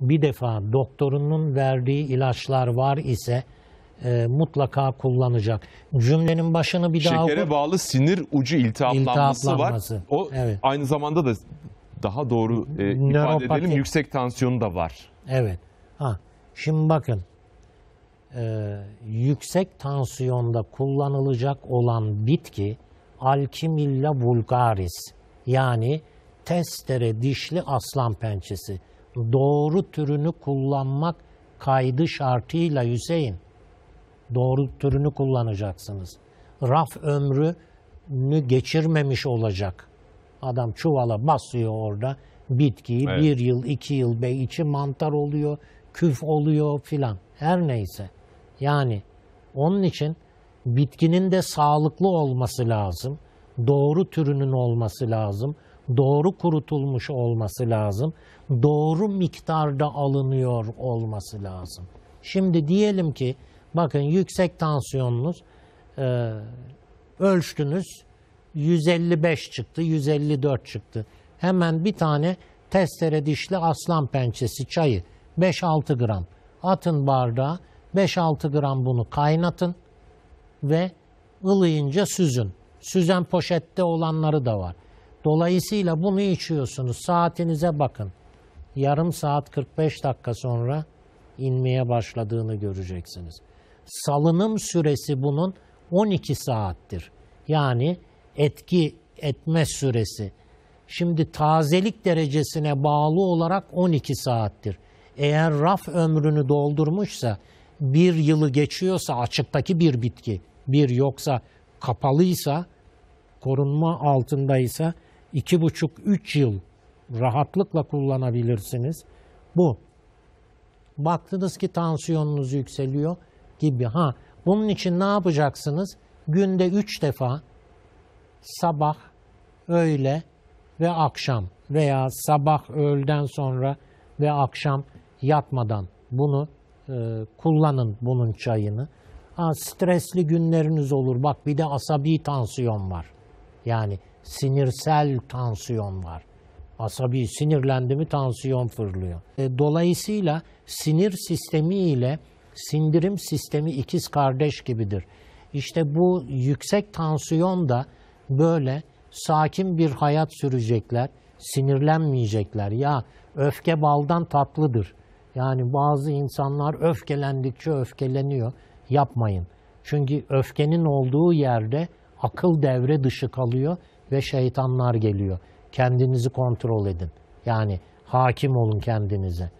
bir defa doktorunun verdiği ilaçlar var ise e, mutlaka kullanacak. Cümlenin başını bir daha Şekere oku. bağlı sinir ucu iltihaplanması, var. O evet. aynı zamanda da daha doğru e, ifade edelim yüksek tansiyonu da var. Evet. Ha. Şimdi bakın e, yüksek tansiyonda kullanılacak olan bitki Alkimilla vulgaris yani testere dişli aslan pençesi doğru türünü kullanmak kaydı şartıyla Hüseyin. Doğru türünü kullanacaksınız. Raf ömrünü geçirmemiş olacak. Adam çuvala basıyor orada bitkiyi. Evet. Bir yıl, iki yıl be içi mantar oluyor, küf oluyor filan. Her neyse. Yani onun için bitkinin de sağlıklı olması lazım. Doğru türünün olması lazım doğru kurutulmuş olması lazım. Doğru miktarda alınıyor olması lazım. Şimdi diyelim ki bakın yüksek tansiyonunuz e, ölçtünüz 155 çıktı, 154 çıktı. Hemen bir tane testere dişli aslan pençesi çayı 5-6 gram atın bardağa 5-6 gram bunu kaynatın ve ılıyınca süzün. Süzen poşette olanları da var. Dolayısıyla bunu içiyorsunuz. Saatinize bakın. Yarım saat 45 dakika sonra inmeye başladığını göreceksiniz. Salınım süresi bunun 12 saattir. Yani etki etme süresi. Şimdi tazelik derecesine bağlı olarak 12 saattir. Eğer raf ömrünü doldurmuşsa, bir yılı geçiyorsa açıktaki bir bitki, bir yoksa kapalıysa, korunma altındaysa buçuk üç yıl rahatlıkla kullanabilirsiniz. Bu. Baktınız ki tansiyonunuz yükseliyor gibi. Ha, bunun için ne yapacaksınız? Günde üç defa sabah, öğle ve akşam veya sabah öğleden sonra ve akşam yatmadan bunu e, kullanın bunun çayını. Ha, stresli günleriniz olur. Bak bir de asabi tansiyon var. Yani sinirsel tansiyon var. Asabi sinirlendi mi tansiyon fırlıyor. E, dolayısıyla sinir sistemi ile sindirim sistemi ikiz kardeş gibidir. İşte bu yüksek tansiyon da böyle sakin bir hayat sürecekler, sinirlenmeyecekler. Ya öfke baldan tatlıdır. Yani bazı insanlar öfkelendikçe öfkeleniyor. Yapmayın. Çünkü öfkenin olduğu yerde akıl devre dışı kalıyor ve şeytanlar geliyor. Kendinizi kontrol edin. Yani hakim olun kendinize.